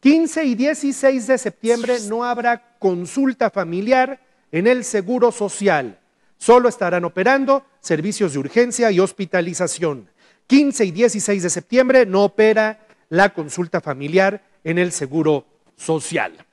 15 y 16 de septiembre no habrá consulta familiar en el Seguro Social. Solo estarán operando servicios de urgencia y hospitalización. 15 y 16 de septiembre no opera la consulta familiar en el Seguro Social.